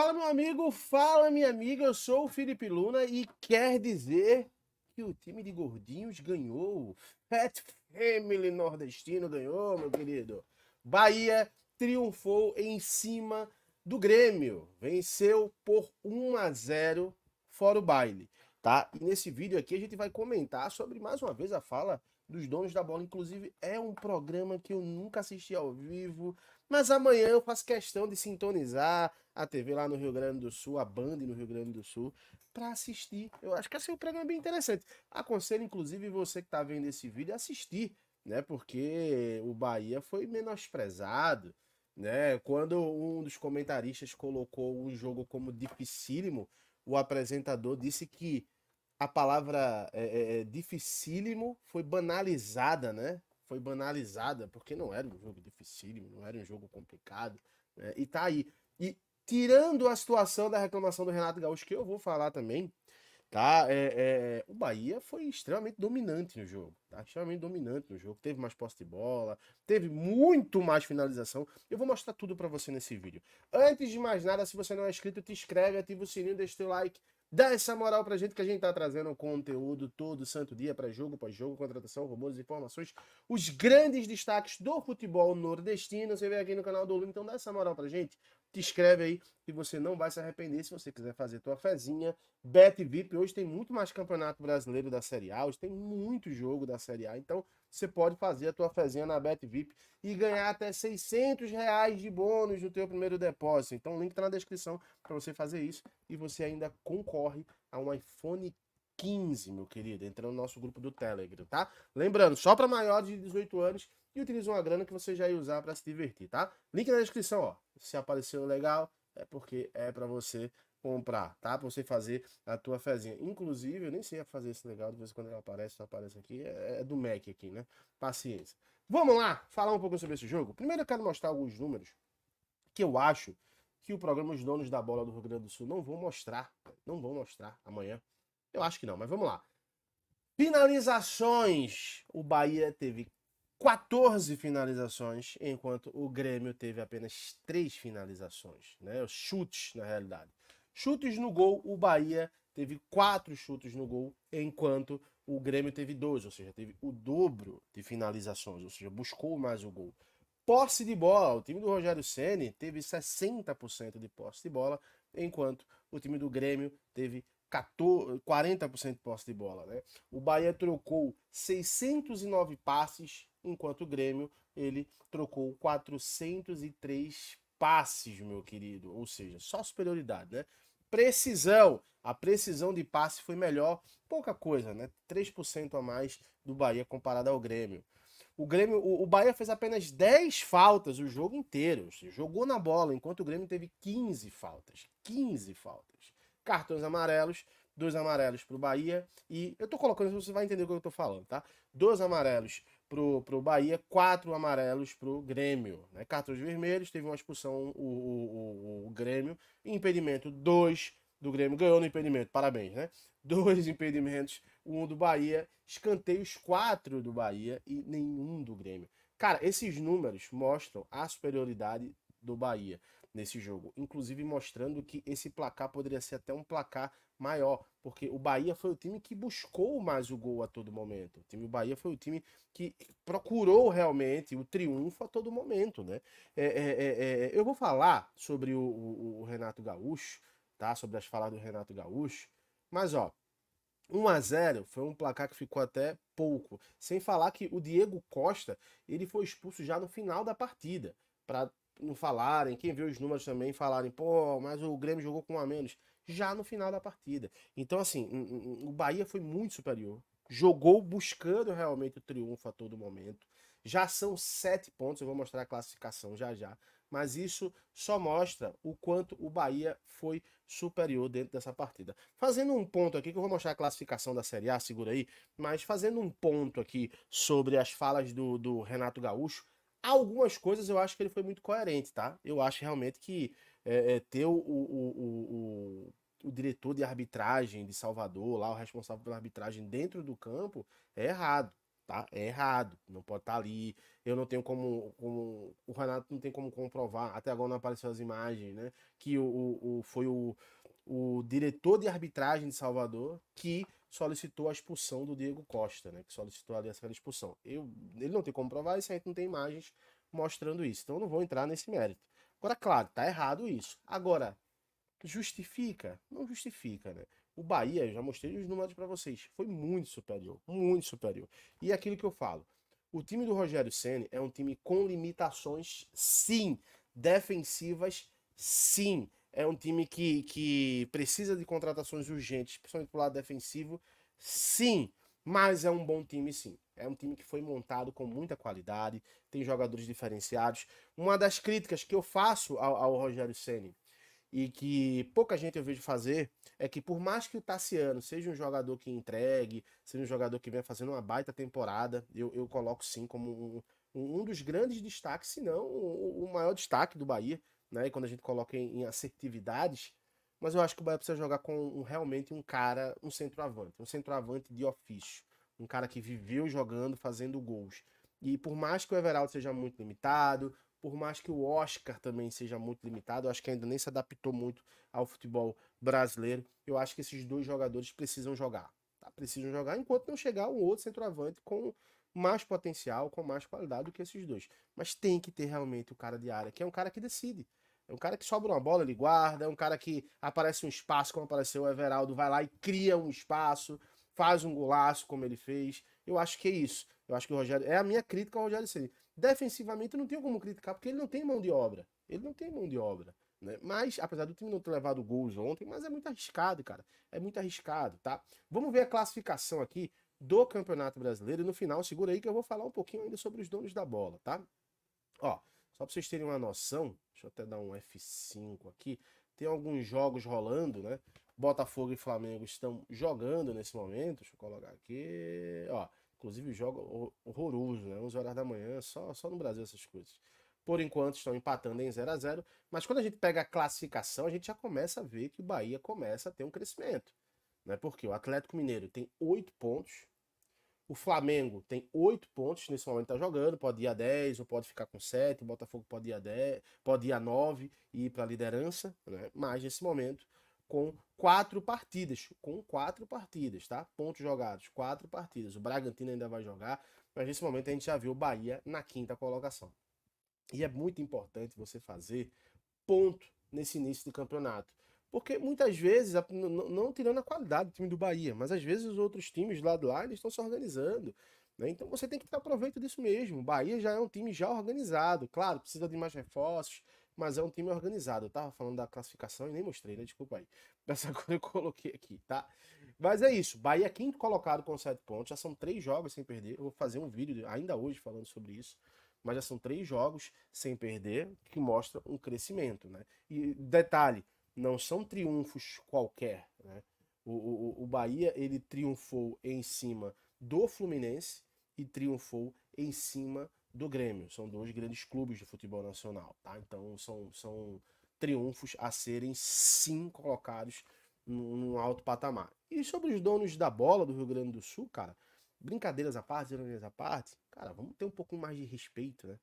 Fala, meu amigo, fala, minha amiga. Eu sou o Felipe Luna e quer dizer que o time de gordinhos ganhou. Fat Family nordestino ganhou, meu querido. Bahia triunfou em cima do Grêmio. Venceu por 1 a 0 fora o baile, tá? E nesse vídeo aqui a gente vai comentar sobre mais uma vez a fala dos donos da bola. Inclusive, é um programa que eu nunca assisti ao vivo, mas amanhã eu faço questão de sintonizar a TV lá no Rio Grande do Sul, a Band no Rio Grande do Sul, para assistir. Eu acho que é um assim, programa é bem interessante. Aconselho, inclusive, você que está vendo esse vídeo, assistir, né? Porque o Bahia foi menosprezado, né? Quando um dos comentaristas colocou o jogo como dificílimo, o apresentador disse que a palavra é, é, é dificílimo foi banalizada, né? Foi banalizada, porque não era um jogo dificílimo, não era um jogo complicado. Né? E tá aí. E tirando a situação da reclamação do Renato Gaúcho, que eu vou falar também, tá? É, é, é, o Bahia foi extremamente dominante no jogo, tá? Extremamente dominante no jogo. Teve mais posse de bola, teve muito mais finalização. Eu vou mostrar tudo para você nesse vídeo. Antes de mais nada, se você não é inscrito, te inscreve, ativa o sininho, deixa o seu like. Dá essa moral pra gente que a gente tá trazendo conteúdo todo santo dia para jogo, pós-jogo, contratação, robôs, informações, os grandes destaques do futebol nordestino. Você vem aqui no canal do Lula, então dá essa moral pra gente te inscreve aí que você não vai se arrepender se você quiser fazer tua fezinha. Bet VIP, hoje tem muito mais campeonato brasileiro da Série A, hoje tem muito jogo da Série A, então você pode fazer a tua fezinha na Bet VIP e ganhar até 600 reais de bônus no teu primeiro depósito. Então o link tá na descrição para você fazer isso e você ainda concorre a um iPhone 15, meu querido. Entra no nosso grupo do Telegram, tá? Lembrando, só para maiores de 18 anos e utiliza uma grana que você já ia usar para se divertir, tá? Link na descrição, ó. Se apareceu legal, é porque é para você comprar, tá? Pra você fazer a tua fezinha. Inclusive, eu nem sei fazer esse legal, de vez em quando ele aparece, só aparece aqui. É, é do Mac aqui, né? Paciência. Vamos lá, falar um pouco sobre esse jogo. Primeiro eu quero mostrar alguns números que eu acho que o programa Os Donos da Bola do Rio Grande do Sul não vão mostrar, não vão mostrar amanhã. Eu acho que não, mas vamos lá. Finalizações. O Bahia teve 14 finalizações, enquanto o Grêmio teve apenas 3 finalizações, né? Os chutes, na realidade. Chutes no gol, o Bahia teve 4 chutes no gol, enquanto o Grêmio teve 2, ou seja, teve o dobro de finalizações, ou seja, buscou mais o gol. Posse de bola, o time do Rogério Ceni teve 60% de posse de bola, enquanto o time do Grêmio teve 14, 40% de posse de bola. Né? O Bahia trocou 609 passes, enquanto o Grêmio ele trocou 403 passes, meu querido. Ou seja, só superioridade, né? Precisão. A precisão de passe foi melhor, pouca coisa, né? 3% a mais do Bahia comparado ao Grêmio. O Grêmio, o, o, Bahia fez apenas 10 faltas o jogo inteiro. Jogou na bola, enquanto o Grêmio teve 15 faltas. 15 faltas cartões amarelos, dois amarelos para o Bahia e eu estou colocando, você vai entender o que eu estou falando, tá? Dois amarelos pro, pro Bahia, quatro amarelos pro Grêmio, né? Cartões vermelhos, teve uma expulsão o, o, o, o Grêmio, impedimento dois do Grêmio, ganhou no impedimento, parabéns, né? Dois impedimentos, um do Bahia, escanteios quatro do Bahia e nenhum do Grêmio. Cara, esses números mostram a superioridade do Bahia nesse jogo, inclusive mostrando que esse placar poderia ser até um placar maior, porque o Bahia foi o time que buscou mais o gol a todo momento. O time o Bahia foi o time que procurou realmente o triunfo a todo momento, né? É, é, é, é eu vou falar sobre o, o, o, Renato Gaúcho, tá? Sobre as falas do Renato Gaúcho, mas ó. 1 a 0 foi um placar que ficou até pouco, sem falar que o Diego Costa, ele foi expulso já no final da partida para não falarem, quem viu os números também falarem, pô, mas o Grêmio jogou com um a menos, já no final da partida. Então, assim, o Bahia foi muito superior. Jogou buscando realmente o triunfo a todo momento. Já são sete pontos, eu vou mostrar a classificação já já. Mas isso só mostra o quanto o Bahia foi superior dentro dessa partida. Fazendo um ponto aqui, que eu vou mostrar a classificação da Série A, segura aí, mas fazendo um ponto aqui sobre as falas do, do Renato Gaúcho, Algumas coisas eu acho que ele foi muito coerente, tá? Eu acho realmente que é, é, ter o, o, o, o, diretor de arbitragem de Salvador, lá, o responsável pela arbitragem dentro do campo, é errado, tá? É errado. Não pode estar tá ali. Eu não tenho como. como o Renato não tem como comprovar, até agora não apareceu as imagens, né? Que o, o foi o o diretor de arbitragem de Salvador, que solicitou a expulsão do Diego Costa, né? Que solicitou ali essa expulsão. Eu, ele não tem como provar isso, a gente não tem imagens mostrando isso. Então eu não vou entrar nesse mérito. Agora, claro, tá errado isso. Agora, justifica? Não justifica, né? O Bahia, eu já mostrei os números para vocês, foi muito superior, muito superior. E é aquilo que eu falo, o time do Rogério Ceni é um time com limitações, sim, defensivas, sim, é um time que, que precisa de contratações urgentes, principalmente pro lado defensivo. Sim, mas é um bom time, sim. É um time que foi montado com muita qualidade, tem jogadores diferenciados. Uma das críticas que eu faço ao, ao Rogério Ceni e que pouca gente eu vejo fazer é que por mais que o Tassiano seja um jogador que entregue, seja um jogador que venha fazendo uma baita temporada, eu, eu coloco sim como um, um dos grandes destaques, se não o, o maior destaque do Bahia né? E quando a gente coloca em, em assertividades, mas eu acho que o Bahia precisa jogar com um, realmente um cara, um centroavante, um centroavante de ofício, um cara que viveu jogando, fazendo gols. E por mais que o Everaldo seja muito limitado, por mais que o Oscar também seja muito limitado, eu acho que ainda nem se adaptou muito ao futebol brasileiro. Eu acho que esses dois jogadores precisam jogar, tá? Precisam jogar enquanto não chegar um outro centroavante com mais potencial, com mais qualidade do que esses dois. Mas tem que ter realmente o cara de área, que é um cara que decide. É um cara que sobra uma bola, ele guarda. É um cara que aparece um espaço, como apareceu o Everaldo, vai lá e cria um espaço, faz um golaço, como ele fez. Eu acho que é isso. Eu acho que o Rogério. É a minha crítica ao Rogério Ceni. Defensivamente, eu não tenho como criticar, porque ele não tem mão de obra. Ele não tem mão de obra. Né? Mas, apesar do time não ter levado gols ontem, mas é muito arriscado, cara. É muito arriscado, tá? Vamos ver a classificação aqui do Campeonato Brasileiro. E no final, segura aí que eu vou falar um pouquinho ainda sobre os donos da bola, tá? Ó, só para vocês terem uma noção, deixa eu até dar um F5 aqui. Tem alguns jogos rolando, né? Botafogo e Flamengo estão jogando nesse momento. Deixa eu colocar aqui. Ó, inclusive jogo horroroso, né? 11 horas da manhã, só, só no Brasil essas coisas. Por enquanto estão empatando em 0 a 0 mas quando a gente pega a classificação, a gente já começa a ver que o Bahia começa a ter um crescimento. Né? Porque o Atlético Mineiro tem 8 pontos, o Flamengo tem oito pontos nesse momento, está jogando, pode ir a 10 ou pode ficar com 7. O Botafogo pode ir a 10, pode ir a 9 e ir para a liderança, né? mas nesse momento com quatro partidas, com quatro partidas, tá? Pontos jogados, quatro partidas. O Bragantino ainda vai jogar, mas nesse momento a gente já viu o Bahia na quinta colocação. E é muito importante você fazer ponto nesse início de campeonato. Porque muitas vezes, não, não tirando a qualidade do time do Bahia, mas às vezes os outros times lá de lá estão se organizando. Né? Então você tem que ter proveito disso mesmo. O Bahia já é um time já organizado. Claro, precisa de mais reforços, mas é um time organizado. Eu tava falando da classificação e nem mostrei, né? Desculpa aí. Essa coisa eu coloquei aqui, tá? Mas é isso. Bahia é quinto colocado com sete pontos. Já são três jogos sem perder. Eu vou fazer um vídeo ainda hoje falando sobre isso mas já são três jogos sem perder, que mostra um crescimento, né? E detalhe, não são triunfos qualquer. Né? O, o, o Bahia ele triunfou em cima do Fluminense e triunfou em cima do Grêmio. São dois grandes clubes do futebol nacional. Tá? Então são, são triunfos a serem sim colocados num, alto patamar. E sobre os donos da bola do Rio Grande do Sul, cara, brincadeiras à parte, brincadeiras à parte, cara, vamos ter um pouco mais de respeito, né?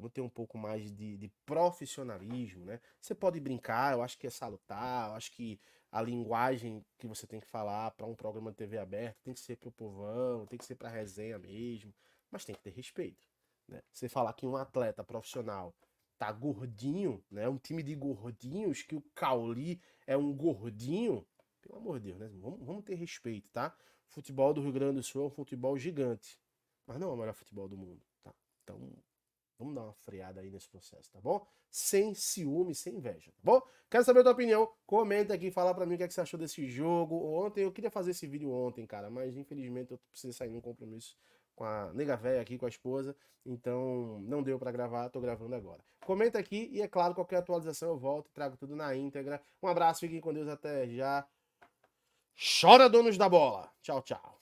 vamos ter um pouco mais de, de, profissionalismo, né? Você pode brincar, eu acho que é salutar, eu acho que a linguagem que você tem que falar para um programa de TV aberto tem que ser para o povão, tem que ser para resenha mesmo, mas tem que ter respeito, né? Você falar que um atleta profissional tá gordinho, né? Um time de gordinhos, que o Cauli é um gordinho, pelo amor de Deus, né? Vamos, vamos ter respeito, tá? Futebol do Rio Grande do Sul é um futebol gigante, mas não é o melhor futebol do mundo, tá? Então Vamos dar uma freada aí nesse processo, tá bom? Sem ciúme, sem inveja, tá bom? Quero saber a tua opinião. Comenta aqui, fala pra mim o que, é que você achou desse jogo. Ontem, eu queria fazer esse vídeo ontem, cara, mas infelizmente eu precisei sair num compromisso com a nega velha aqui, com a esposa. Então, não deu para gravar, tô gravando agora. Comenta aqui e, é claro, qualquer atualização eu volto, e trago tudo na íntegra. Um abraço, fiquem com Deus, até já. Chora, donos da bola. Tchau, tchau.